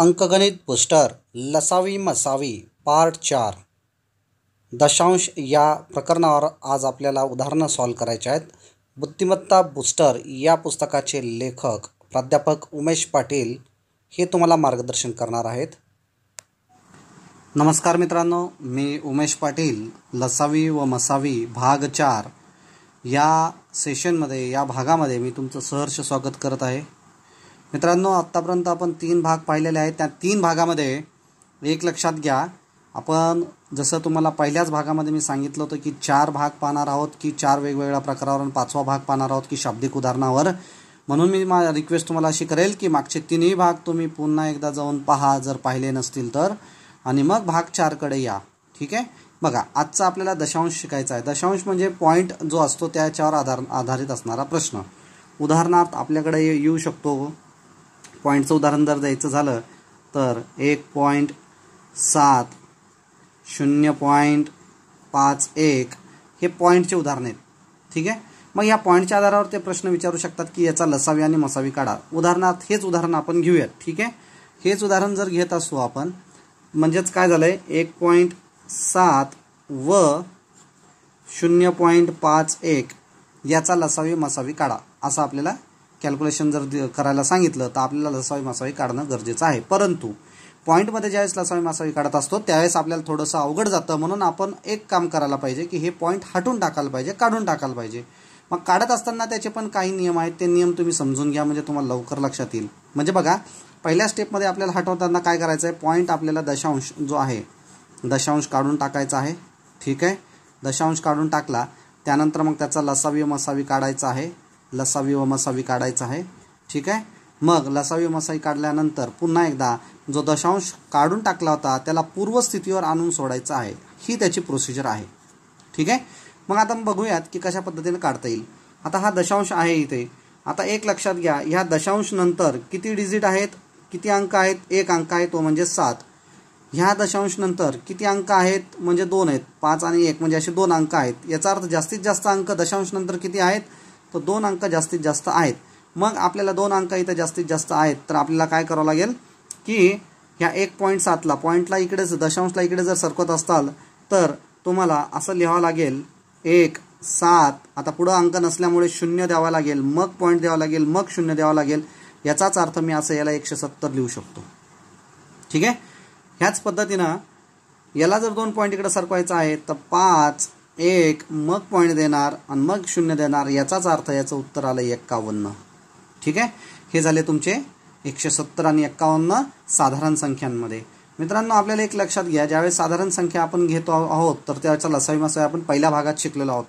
अंकगणित booster लसावी मसावी part चार दशांश या प्रकरणावर आज आपल्याला उदाहरणं सॉल्व करायचे आहेत बुद्धिमत्ता बुस्टर या पुस्तकाचे लेखक प्राध्यापक उमेश पाटील हे तुम्हाला मार्गदर्शन करणार आहेत नमस्कार मित्रांनो मी उमेश पाटील लसावी व मसावी भाग चार या सेशनमध्ये या भागामध्ये मी तुमचं सहर्ष स्वागत करत आहे मित्रांनो आत्तापर्यंत आपण तीन भाग पाहिलेले आहेत त्या तीन भागामध्ये एक लक्षात घ्या आपण जसं तुम्हाला पहिल्याच भागामध्ये मी सांगितलं होतं की चार भाग पाहणार आहोत की चार वेगवेगळ्या प्रकारावर पाचवा भाग पाहणार आहोत की शाब्दिक उदाहरणावर म्हणून मी मा रिक्वेस्ट तुम्हाला अशी करेल की मागचे तिन्ही भाग तुम्ही पुन्हा एकदा जाऊन पहा जर पाहिले नसतील तर आणि मग भाग चारकडे या ठीक आहे बघा आजचा आपल्याला दशांश शिकायचा आहे दशांश म्हणजे पॉईंट जो असतो त्याच्यावर आधार आधारित असणारा प्रश्न उदाहरणार्थ आपल्याकडे येऊ शकतो पॉईंटचं उदाहरण जर द्यायचं झालं तर एक पॉईंट सात शून्य पॉईंट पाच एक हे पॉईंटचे उदाहरण आहेत ठीक आहे मग या पॉईंटच्या आधारावर ते प्रश्न विचारू शकतात की याचा लसावी आणि मसावी काढा उदाहरणार्थ हेच उदाहरण आपण घेऊयात ठीक आहे हेच उदाहरण जर घेत असू आपण म्हणजेच काय झालं आहे एक पॉईंट सात व शून्य पॉईंट पाच एक याचा लसावी मसावी काढा असं आपल्याला कॅल्क्युलेशन जर करायला सांगितलं तर आपल्याला लसावी मासावी काढणं गरजेचं आहे परंतु पॉईंटमध्ये ज्यावेळेस लसावी मासावी काढत असतो त्यावेळेस आपल्याला थोडंसं अवघड जातं म्हणून आपण एक काम करायला पाहिजे की हे पॉईंट हटून टाकायला पाहिजे काढून टाकायला पाहिजे मग काढत असताना त्याचे पण काही नियम आहेत ते नियम तुम्ही समजून घ्या म्हणजे तुम्हाला लवकर लक्षात येईल म्हणजे बघा पहिल्या स्टेपमध्ये आपल्याला हटवताना काय करायचं आहे पॉईंट आपल्याला दशांश जो आहे दशांश काढून टाकायचा आहे ठीक आहे दशांश काढून टाकला त्यानंतर मग त्याचा लसावी मसावी काढायचा आहे लसावी व मसावी काढायचा आहे ठीक आहे मग लसावी मसावी काढल्यानंतर पुन्हा एकदा जो दशांश काढून टाकला होता त्याला पूर्वस्थितीवर आणून सोडायचा आहे ही त्याची प्रोसिजर आहे ठीक आहे मग आता बघूयात की कशा पद्धतीने काढता येईल आता हा दशांश आहे इथे आता एक लक्षात घ्या ह्या दशांश नंतर किती डिजिट आहेत किती अंक आहेत एक अंक आहे तो म्हणजे सात ह्या दशांश नंतर किती अंक आहेत म्हणजे दोन आहेत पाच आणि एक म्हणजे असे दोन अंक आहेत याचा अर्थ जास्तीत जास्त अंक दशांश नंतर किती आहेत तर दोन अंक जास्तीत जास्त आहेत मग आपल्याला दोन अंक इथं जास्तीत जास्त आहेत तर आपल्याला काय करावं लागेल की ह्या एक पॉईंट सातला पॉईंटला इकडे दशांशला इकडे जर सरकत असाल तर तुम्हाला असं लिहावं लागेल एक सात आता पुढं अंक नसल्यामुळे शून्य द्यावा लागेल मग पॉईंट द्यावा लागेल मग शून्य द्यावा लागेल याचाच अर्थ मी असं याला एकशे सत्तर लिहू शकतो ठीक आहे ह्याच पद्धतीनं याला जर दोन पॉईंट इकडे सरकवायचं आहे तर पाच एक मग पॉईंट देणार आणि मग शून्य देणार याचाच अर्थ याचं उत्तर आलं एक्कावन्न ठीक आहे हे झाले तुमचे एकशे सत्तर आणि एक्कावन्न साधारण संख्यांमध्ये मित्रांनो आपल्याला एक लक्षात घ्या ज्यावेळेस साधारण संख्या आपण घेतो आहोत तर त्याचा लसावी मसावी आपण पहिल्या भागात शिकलेलो आहोत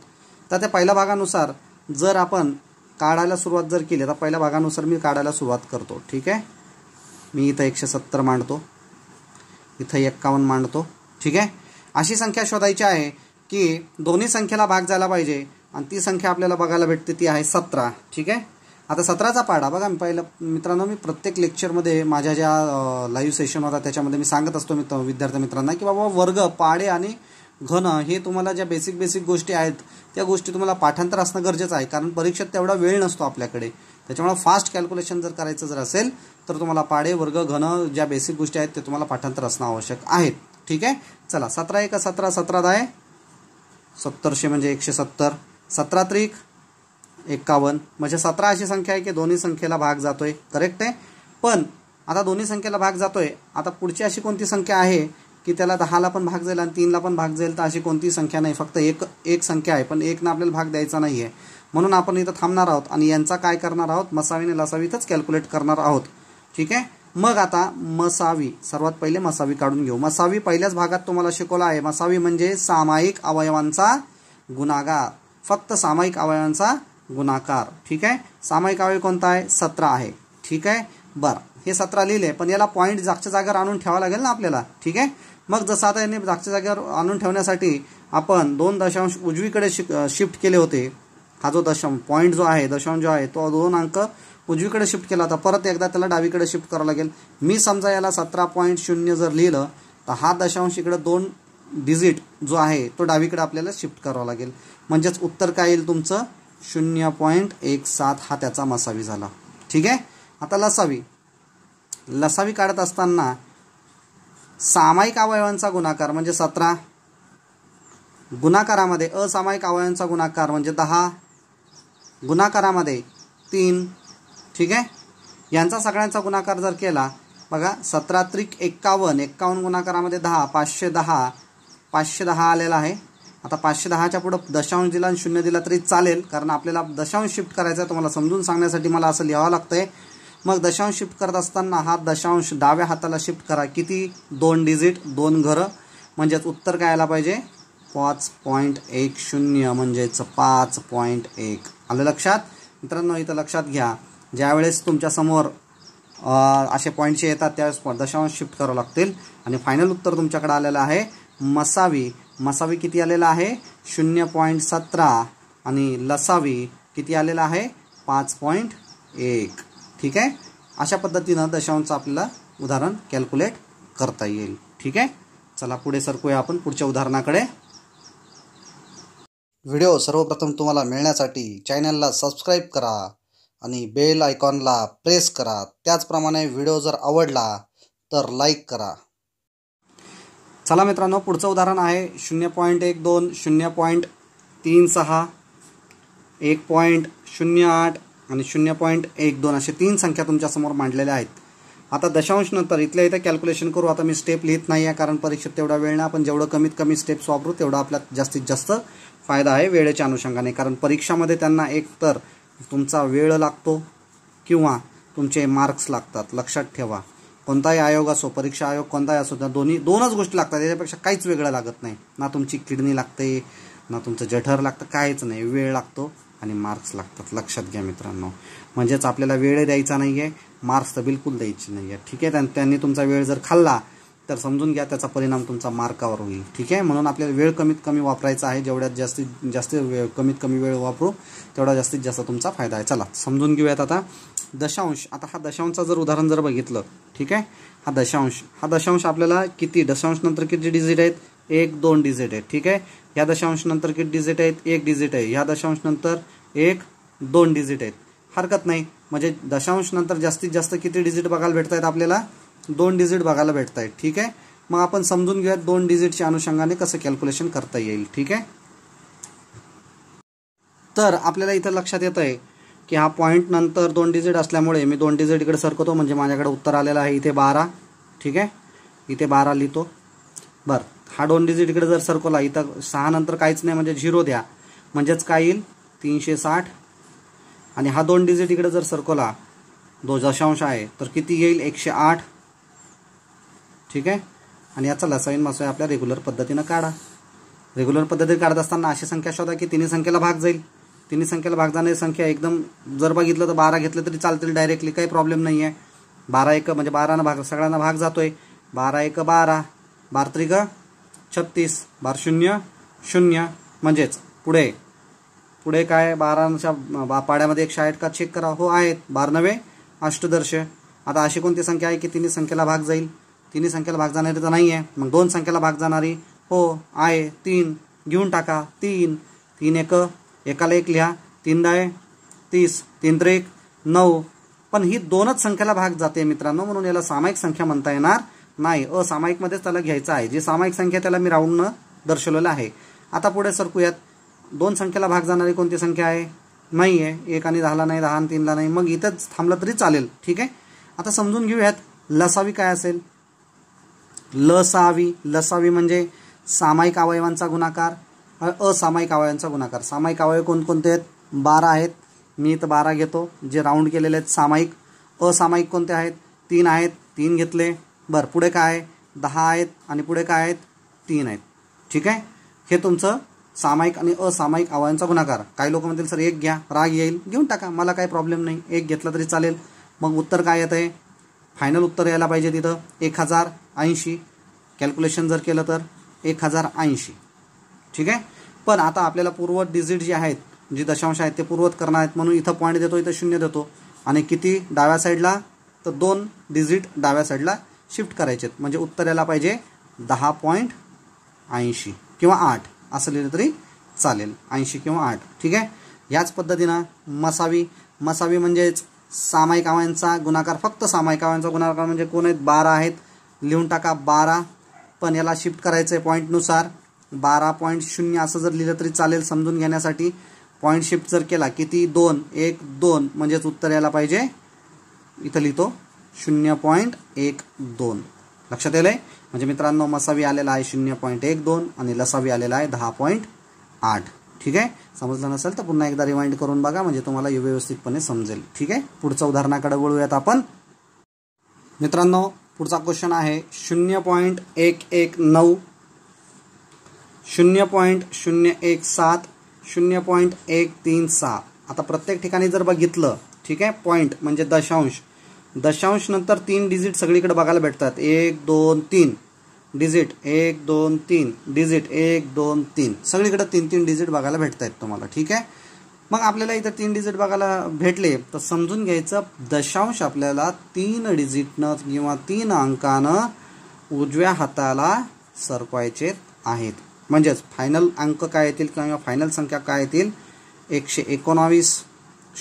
तर त्या पहिल्या भागानुसार जर आपण काढायला सुरुवात जर केली तर पहिल्या भागानुसार मी काढायला सुरुवात करतो ठीक आहे मी इथं एकशे सत्तर मांडतो इथं एक्कावन्न मांडतो ठीक आहे अशी संख्या शोधायची आहे की दोन्ही संख्येला भाग जायला पाहिजे आणि ती संख्या आपल्याला बघायला भेटते ती आहे सतरा ठीक आहे आता सतराचा पाडा बघा मी पहिलं मित्रांनो मी प्रत्येक लेक्चरमध्ये माझ्या ज्या लाईव्ह सेशन होता त्याच्यामध्ये मी सांगत असतो मित्र विद्यार्थी मित्रांना की बाबा वर्ग पाडे आणि घन हे तुम्हाला ज्या बेसिक बेसिक गोष्टी आहेत त्या गोष्टी तुम्हाला पाठांतर असणं गरजेचं आहे कारण परीक्षेत तेवढा वेळ नसतो आपल्याकडे त्याच्यामुळे फास्ट कॅल्क्युलेशन जर करायचं जर असेल तर तुम्हाला पाडे वर्ग घन ज्या बेसिक गोष्टी आहेत ते तुम्हाला पाठांतर असणं आवश्यक आहे ठीक आहे चला सतरा एक सतरा सतरा आहे सत्तरशे म्हणजे एकशे सत्तर सतरा त्रिक एक्कावन्न म्हणजे सतरा अशी संख्या आहे की दोन्ही संख्येला भाग जातोय करेक्ट आहे पण आता दोन्ही संख्येला भाग जातोय आता पुढची अशी कोणती संख्या आहे की त्याला दहाला पण भाग जाईल आणि तीनला पण भाग जाईल तर अशी कोणती संख्या नाही फक्त एक एक संख्या आहे पण एकनं आपल्याला भाग द्यायचा नाही आहे म्हणून आपण इथं थांबणार आहोत आणि यांचा काय करणार आहोत मसावीने लसावीतच कॅल्क्युलेट करणार आहोत ठीक आहे मग आता मसावी सर्वात पहिले मसावी काढून घेऊ मसावी पहिल्याच भागात तुम्हाला शिकवला आहे मसावी म्हणजे सामायिक अवयवांचा गुणाकार फक्त सामायिक अवयवांचा गुणाकार ठीक आहे सामायिक अवयव कोणता आहे सतरा आहे ठीक आहे बरं हे सतरा लिहिले पण याला पॉईंट जागच्या जागेवर आणून ठेवावं लागेल ना आपल्याला ठीक आहे मग जसं आता याने जागच्या जागेवर आणून ठेवण्यासाठी आपण दोन दशांश उजवीकडे शिफ्ट केले होते हा जो दशम पॉईंट जो आहे दशांश जो आहे तो दोन अंक उजवीकडे शिफ्ट केला होता परत एकदा त्याला डावीकडे शिफ्ट करावं लागेल मी समजा याला सतरा पॉईंट शून्य जर लिहिलं तर हा दशांश इकडे दोन डिजिट जो आहे तो डावीकडे आपल्याला शिफ्ट करावा लागेल म्हणजेच उत्तर काय येईल तुमचं शून्य पॉईंट एक सात हा त्याचा मसावी झाला ठीक आहे आता लसावी लसावी काढत असताना सामायिक अवयवांचा गुणाकार म्हणजे सतरा गुणाकारामध्ये असामायिक अवयवांचा गुणाकार म्हणजे दहा गुणाकारामध्ये तीन ठीक आहे यांचा सगळ्यांचा गुणाकार जर केला बघा सतरा त्रिक एक्कावन्न एक्कावन्न गुणाकारामध्ये दहा पाचशे दहा पाचशे दहा आलेला आहे आता पाचशे दहाच्या पुढं दशांश दिला आणि शून्य दिला तरी चालेल कारण आपल्याला दशांश शिफ्ट करायचा आहे तुम्हाला समजून सांगण्यासाठी मला असं लिहावं लागतं आहे मग दशांश शिफ्ट करत असताना हा दशांश डाव्या हाताला शिफ्ट करा किती दोन डिजिट दोन घरं म्हणजेच उत्तर काय आला पाहिजे पाच पॉईंट एक शून्य म्हणजेच पाच पॉईंट एक आलं लक्षात मित्रांनो इथं लक्षात घ्या ज्यावेळेस तुमच्यासमोर असे पॉईंटचे येतात त्यावेळेस दशांश शिफ्ट करावं लागतील आणि फायनल उत्तर तुमच्याकडे आलेलं आहे मसावी मसावी किती आलेला आहे शून्य पॉईंट सतरा आणि लसावी किती आलेला आहे पाच पॉईंट एक ठीक आहे अशा पद्धतीनं दशांशचं आपल्याला उदाहरण कॅल्क्युलेट करता येईल ठीक आहे चला पुढे सरकूया आपण पुढच्या उदाहरणाकडे व्हिडिओ सर्वप्रथम तुम्हाला मिळण्यासाठी चॅनलला सबस्क्राईब करा आणि बेल आयकॉनला प्रेस करा त्याचप्रमाणे व्हिडिओ जर आवडला तर लाईक करा चला मित्रांनो पुढचं उदाहरण आहे शून्य पॉईंट एक दोन शून्य पॉईंट तीन सहा एक पॉईंट शून्य आठ आणि शून्य पॉईंट एक दोन असे तीन संख्या तुमच्यासमोर मांडलेल्या आहेत आता दशांश नंतर इथल्या इथे कॅल्क्युलेशन करू आता मी स्टेप लिहित नाही आहे कारण परीक्षेत तेवढा वेळ नाही आपण जेवढं कमीत कमी स्टेप्स वापरू तेवढा आपल्याला जास्तीत जास्त फायदा आहे वेळेच्या अनुषंगाने कारण परीक्षामध्ये त्यांना एक तर तुमचा वेळ लागतो किंवा तुमचे मार्क्स लागतात लक्षात ठेवा कोणताही आयोग असो परीक्षा आयोग कोणताही असो त्या दोन्ही दोनच गोष्टी लागतात त्याच्यापेक्षा काहीच वेगळं लागत नाही ना तुमची किडनी लागते ना तुमचं जठर लागतं काहीच नाही वेळ लागतो आणि मार्क्स लागतात लक्षात घ्या मित्रांनो म्हणजेच आपल्याला वेळ द्यायचा नाही आहे मार्क्स तर बिलकुल द्यायची नाही आहे ठीक आहे त्यांनी तुमचा वेळ जर खाल्ला तर समजून घ्या त्याचा परिणाम तुमचा मार्कावर होईल ठीक आहे म्हणून आपल्याला वेळ कमीत कमी वापरायचा आहे जेवढ्यात जास्तीत जास्त वेळ कमीत कमी वेळ वापरू तेवढा जास्तीत जास्त तुमचा फायदा आहे चला समजून घेऊयात आता दशांश आता हा दशांशचा जर उदाहरण जर बघितलं ठीक आहे हा दशांश हा दशांश आपल्याला किती दशांश नंतर किती डिजिट आहेत एक दोन डिजिट आहेत ठीक आहे या दशांश नंतर किती डिजिट आहेत एक डिजिट आहे ह्या दशांश नंतर एक दोन डिजिट आहेत हरकत नाही म्हणजे दशांश नंतर जास्तीत जास्त किती डिजिट बघायला भेटत आहेत आपल्याला दोन डिजिट बघायला भेटत आहेत ठीक आहे मग आपण समजून घेऊयात दोन डिजिटच्या अनुषंगाने कसं कॅल्क्युलेशन करता येईल ठीक आहे तर आपल्याला इथं लक्षात येत आहे की हा पॉईंट नंतर दोन डिजिट असल्यामुळे मी दोन डिजिट इकडे सरकतो म्हणजे माझ्याकडे उत्तर आलेलं आहे इथे बारा ठीक आहे इथे बारा लिहितो बरं हा दोन डिजिट इकडे जर सरकवला इथं सहा नंतर काहीच नाही म्हणजे झिरो द्या म्हणजेच काय येईल तीनशे साठ आणि हा दोन डिजिट इकडे जर सरकवला दो दशांश आहे तर किती येईल एकशे आठ ठीक आहे आणि याचा लसाईन आहे आपल्या रेग्युलर पद्धतीनं काढा रेग्युलर पद्धतीने काढत असताना अशी संख्या शोधा की तिन्ही संख्येला भाग जाईल तिन्ही संख्येला भाग जाणारी संख्या एकदम जर बघितलं तर बारा घेतलं तरी चालतील डायरेक्टली काही प्रॉब्लेम नाही आहे बारा एक म्हणजे बारानं भाग सगळ्यांना भाग जातो आहे बारा एक बारा बार त्रिक छत्तीस बार शून्य शून्य म्हणजेच पुढे पुढे काय बाराच्या बा पाड्यामध्ये एकशे का चेक करा हो आहेत बार नवे अष्टदर्श आता अशी कोणती संख्या आहे की तिन्ही संख्येला भाग जाईल तिन्ही संख्येला भाग जाणारी तर नाही आहे मग दोन संख्येला भाग जाणारी हो आहे तीन घेऊन टाका तीन तीन एक एकाला एक लिहा तीन दाय तीस तीन त्रेक नऊ पण ही दोनच संख्येला भाग जाते मित्रांनो म्हणून याला सामायिक संख्या म्हणता येणार नाही असामायिकमध्येच त्याला घ्यायचं आहे जी सामायिक संख्या त्याला मी राऊंडनं दर्शवलेलं आहे आता पुढे सरकूयात दोन संख्येला भाग जाणारी कोणती संख्या आहे नाही आहे एक आणि दहाला नाही दहा आणि तीनला नाही मग इथंच थांबलं तरी चालेल ठीक आहे आता समजून घेऊयात लसावी काय असेल लसावी लसावी म्हणजे सामायिक अवयवांचा गुणाकार असामायिक अवयवांचा गुणाकार सामायिक अवयव कोणकोणते आहेत बारा आहेत मी इथं बारा घेतो जे राऊंड केलेले आहेत सामायिक असामायिक कोणते आहेत तीन आहेत तीन घेतले बरं पुढे काय आहे दहा आहेत आणि पुढे काय आहेत तीन आहेत ठीक आहे हे तुमचं सामायिक आणि असामायिक अवयवांचा गुणाकार काही लोक म्हणतील सर एक घ्या राग येईल घेऊन टाका मला काही प्रॉब्लेम नाही एक घेतला तरी चालेल मग उत्तर काय येत आहे फायनल उत्तर यायला पाहिजे तिथं एक हजार ऐंशी कॅल्क्युलेशन जर केलं तर एक हजार ऐंशी ठीक आहे पण आता आपल्याला पूर्वत डिजिट जे आहेत जी दशांश आहेत ते पूर्वत करणार आहेत म्हणून इथं पॉईंट देतो इथं शून्य देतो आणि किती डाव्या साईडला तर दोन डिजिट डाव्या साईडला शिफ्ट करायचे आहेत म्हणजे उत्तर यायला पाहिजे दहा पॉईंट ऐंशी किंवा आठ असं लिहिलं तरी चालेल ऐंशी किंवा आठ ठीक आहे याच पद्धतीनं मसावी मसावी म्हणजेच सामायिक गुणाकार फक्त सामायिक गुणाकार म्हणजे कोण आहेत बारा आहेत लिहून टाका बारा पण याला शिफ्ट करायचं आहे पॉईंटनुसार बारा पॉईंट शून्य असं जर लिहिलं तरी चालेल समजून घेण्यासाठी पॉईंट शिफ्ट जर केला किती दोन एक दोन म्हणजेच उत्तर यायला पाहिजे इथं लिहितो शून्य पॉईंट एक दोन लक्षात येईल म्हणजे मित्रांनो मसावी आलेला आहे शून्य पॉईंट एक दोन आणि लसावी आलेला आहे दहा पॉईंट आठ ठीक आहे समजलं नसेल तर पुन्हा एकदा रिमाइंड करून बघा म्हणजे तुम्हाला व्यवस्थितपणे समजेल ठीक आहे पुढचं उदाहरणाकडे वळूयात आपण मित्रांनो पुढचा क्वेश्चन आहे शून्य पॉईंट एक एक नऊ शून्य पॉईंट शून्य एक सात शून्य पॉईंट एक तीन सहा आता प्रत्येक ठिकाणी जर बघितलं ठीक आहे पॉईंट म्हणजे दशांश दशांश नंतर तीन डिजिट सगळीकडे बघायला भेटतात एक दोन तीन डिजिट एक दोन तीन डिजिट एक दोन तीन सगळीकडे तीन तीन डिजिट बघायला भेटत आहेत तुम्हाला ठीक आहे मग आपल्याला इथं तीन डिजिट बघायला भेटले तर समजून घ्यायचं दशांश आपल्याला तीन डिजिटनं किंवा तीन अंकानं उजव्या हाताला सरकवायचे आहेत म्हणजेच फायनल अंक काय येतील किंवा फायनल संख्या काय येतील एकशे एकोणावीस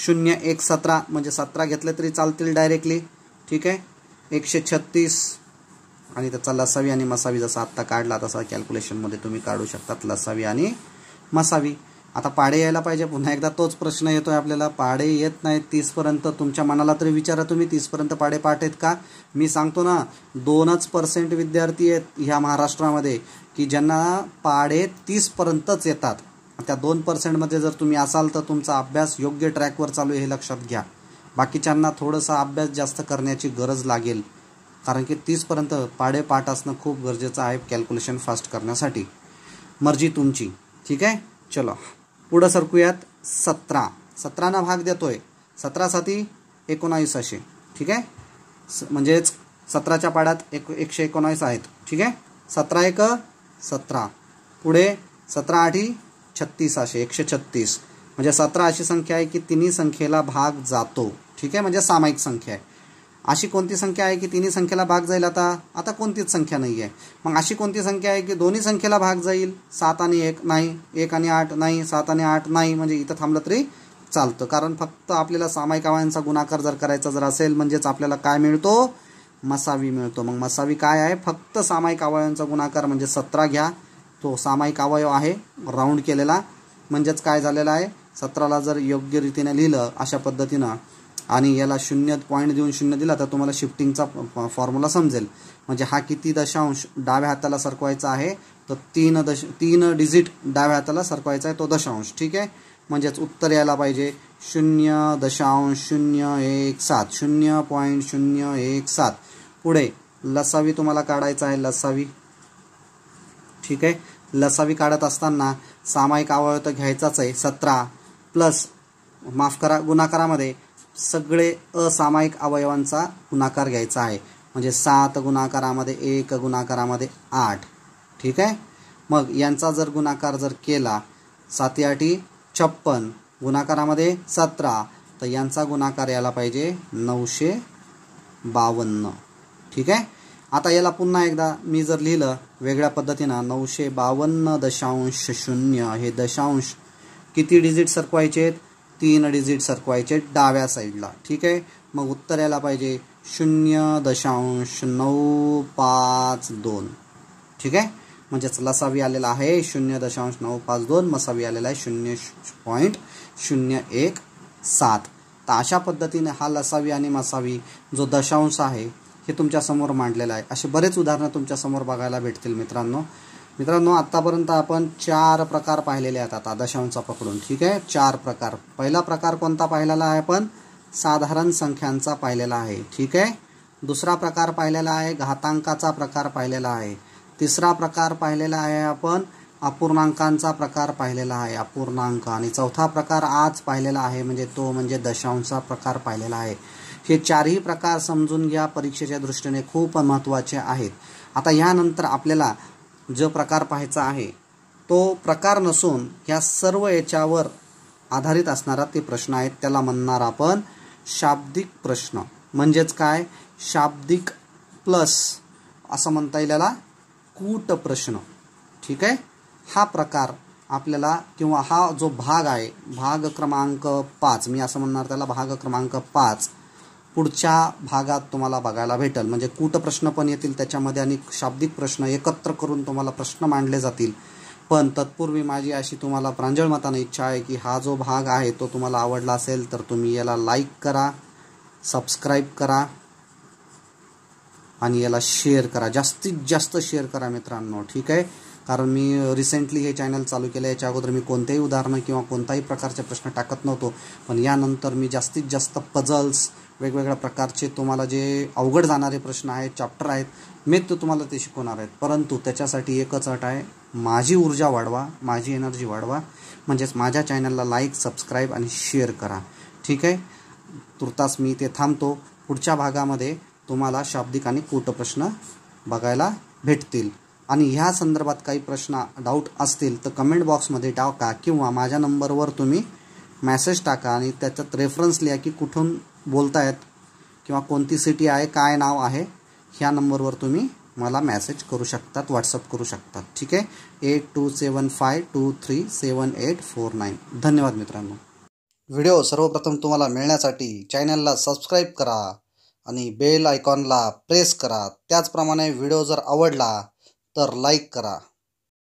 शून्य एक सतरा म्हणजे सतरा घेतले तरी चालतील डायरेक्टली ठीक आहे एकशे छत्तीस आणि त्याचा लसावी आणि मसावी जसा आत्ता काढला तसा कॅल्क्युलेशनमध्ये तुम्ही काढू शकतात लसावी आणि मसावी आता पाडे यायला पाहिजे पुन्हा एकदा तोच प्रश्न येतो आहे आपल्याला पाडे येत नाहीत तीसपर्यंत तुमच्या मनाला तरी विचारा तुम्ही तीसपर्यंत पाडे पाठ आहेत का मी सांगतो ना दोनच पर्सेंट विद्यार्थी आहेत ह्या महाराष्ट्रामध्ये की ज्यांना पाडे तीसपर्यंतच येतात त्या दोन पर्सेंटमध्ये जर तुम्ही असाल तर तुमचा अभ्यास योग्य ट्रॅकवर चालू आहे हे लक्षात घ्या बाकीच्यांना थोडंसं अभ्यास जास्त करण्याची गरज लागेल कारण की तीसपर्यंत पाडे पाठ असणं खूप गरजेचं आहे कॅल्क्युलेशन फास्ट करण्यासाठी मर्जी तुमची ठीक आहे चलो पुढं सरकूयात सतरा सतराना भाग देतोय सतरा साती एकोणावीस असे ठीक आहे म्हणजेच सतराच्या पाड्यात एक एकशे एकोणावीस आहेत ठीक आहे सतरा एक सतरा पुढे सतरा आठी छत्तीस असे एकशे छत्तीस म्हणजे सतरा अशी संख्या आहे की तिन्ही संख्येला भाग जातो ठीक आहे म्हणजे सामायिक संख्या आहे अशी कोणती संख्या आहे की तिन्ही संख्येला भाग जाईल आता आता कोणतीच संख्या नाही आहे मग अशी कोणती संख्या आहे की दोन्ही संख्येला भाग जाईल सात आणि एक नाही एक आणि आठ नाही सात आणि आठ नाही म्हणजे इथं थांबलं तरी चालतं कारण फक्त आपल्याला सामायिक अवयांचा गुणाकार जर करायचा जर असेल म्हणजेच आपल्याला काय मिळतो मसावी मिळतो मग मसावी काय आहे फक्त सामायिक अवयवांचा गुणाकार म्हणजे सतरा घ्या तो सामायिक अवयव आहे राऊंड केलेला म्हणजेच काय झालेला आहे सतराला जर योग्य रीतीने लिहिलं अशा पद्धतीनं आणि याला शून्य पॉईंट देऊन शून्य दिला तर तुम्हाला शिफ्टिंगचा फॉर्म्युला समजेल म्हणजे हा किती दशांश डाव्या हाताला सरकवायचा आहे तर तीन दश तीन डिजिट डाव्या हाताला सरकवायचा आहे तो दशांश ठीक आहे म्हणजेच उत्तर यायला पाहिजे शून्य दशांश शून्य एक सात शून्य पॉईंट शून्य एक सात पुढे लसावी तुम्हाला काढायचा आहे लसावी ठीक आहे लसावी काढत असताना सामायिक अवयव तर घ्यायचाच आहे सतरा प्लस माफ करा गुणाकारामध्ये सगळे असामायिक अवयवांचा गुणाकार घ्यायचा आहे म्हणजे सात गुणाकारामध्ये एक गुणाकारामध्ये आठ ठीक आहे मग यांचा जर गुणाकार जर केला साती आठी छप्पन गुणाकारामध्ये सतरा तर यांचा गुणाकार यायला पाहिजे नऊशे बावन्न ठीक आहे आता याला पुन्हा एकदा मी जर लिहिलं वेगळ्या पद्धतीनं नऊशे बावन्न दशांश शून्य हे दशांश किती डिजिट सरकवायचे आहेत तीन डिजिट सरकवायचे डाव्या साईडला ठीक आहे मग उत्तर यायला पाहिजे शून्य दशांश नऊ पाच दोन ठीक आहे म्हणजेच लसावी आलेला आहे शून्य दशांश नऊ पाच दोन मसावी आलेला आहे शून्य पॉईंट शून्य एक सात तर अशा पद्धतीने हा लसावी आणि मसावी जो दशांश आहे हे तुमच्यासमोर मांडलेला आहे असे बरेच उदाहरणं तुमच्यासमोर बघायला भेटतील मित्रांनो मित्रांनो आतापर्यंत आपण चार प्रकार पाहिलेले आहेत आता दशांश पकडून ठीक आहे चार प्रकार पहिला प्रकार कोणता पाहिलेला आहे आपण साधारण संख्यांचा पाहिलेला आहे ठीक आहे दुसरा प्रकार पाहिलेला आहे घातांकाचा प्रकार पाहिलेला आहे तिसरा प्रकार पाहिलेला आहे आपण अपूर्णांकांचा प्रकार पाहिलेला आहे अपूर्णांक आणि चौथा प्रकार आज पाहिलेला आहे म्हणजे तो म्हणजे दशांचा प्रकार पाहिलेला आहे हे चारही प्रकार समजून घ्या परीक्षेच्या दृष्टीने खूप महत्त्वाचे आहेत आता यानंतर आपल्याला जो प्रकार पाहायचा आहे तो प्रकार नसून ह्या सर्व याच्यावर आधारित असणारा ते प्रश्न आहेत त्याला म्हणणार आपण शाब्दिक प्रश्न म्हणजेच काय शाब्दिक प्लस असं म्हणता येईल याला कूट प्रश्न ठीक आहे हा प्रकार आपल्याला किंवा हा जो भाग आहे भाग क्रमांक पाच मी असं म्हणणार त्याला भाग क्रमांक पाच पुढच्या भागात तुम्हाला बघायला भेटेल म्हणजे कूट प्रश्न पण येतील त्याच्यामध्ये आणि शाब्दिक प्रश्न एकत्र करून तुम्हाला प्रश्न मांडले जातील पण तत्पूर्वी माझी अशी तुम्हाला प्रांजळ मताने इच्छा आहे की हा जो भाग आहे तो तुम्हाला आवडला असेल तर तुम्ही याला लाईक करा सबस्क्राईब करा आणि याला शेअर करा जास्तीत जास्त शेअर करा मित्रांनो ठीक आहे कारण मी रिसेंटली हे चॅनल चालू केलं याच्या अगोदर मी कोणतेही उदाहरणं किंवा कोणताही प्रकारचे प्रश्न टाकत नव्हतो पण यानंतर मी जास्तीत जास्त पजल्स वेगवेगळ्या प्रकारचे तुम्हाला जे अवघड जाणारे प्रश्न आहेत चॅप्टर आहेत मी तो तुम्हाला ते शिकवणार आहेत परंतु त्याच्यासाठी एकच अट आहे माझी ऊर्जा वाढवा माझी एनर्जी वाढवा म्हणजेच माझ्या चॅनलला लाईक सबस्क्राईब आणि शेअर करा ठीक आहे तुर्तास मी ते थांबतो पुढच्या भागामध्ये तुम्हाला शाब्दिक आणि प्रश्न बघायला भेटतील आणि ह्या संदर्भात काही प्रश्न डाऊट असतील तर कमेंट बॉक्समध्ये टाका किंवा माझ्या नंबरवर तुम्ही मॅसेज टाका आणि त्याच्यात रेफरन्स लिहा की कुठून बोलतायत किंवा कोणती सिटी आहे काय नाव आहे ह्या नंबरवर तुम्ही मला मॅसेज करू शकतात व्हॉट्सअप करू शकतात ठीक आहे eight two seven five two three seven eight four nine धन्यवाद मित्रांनो व्हिडिओ सर्वप्रथम तुम्हाला मिळण्यासाठी चॅनलला सबस्क्राईब करा आणि बेल आयकॉनला प्रेस करा त्याचप्रमाणे व्हिडिओ जर आवडला तर लाईक करा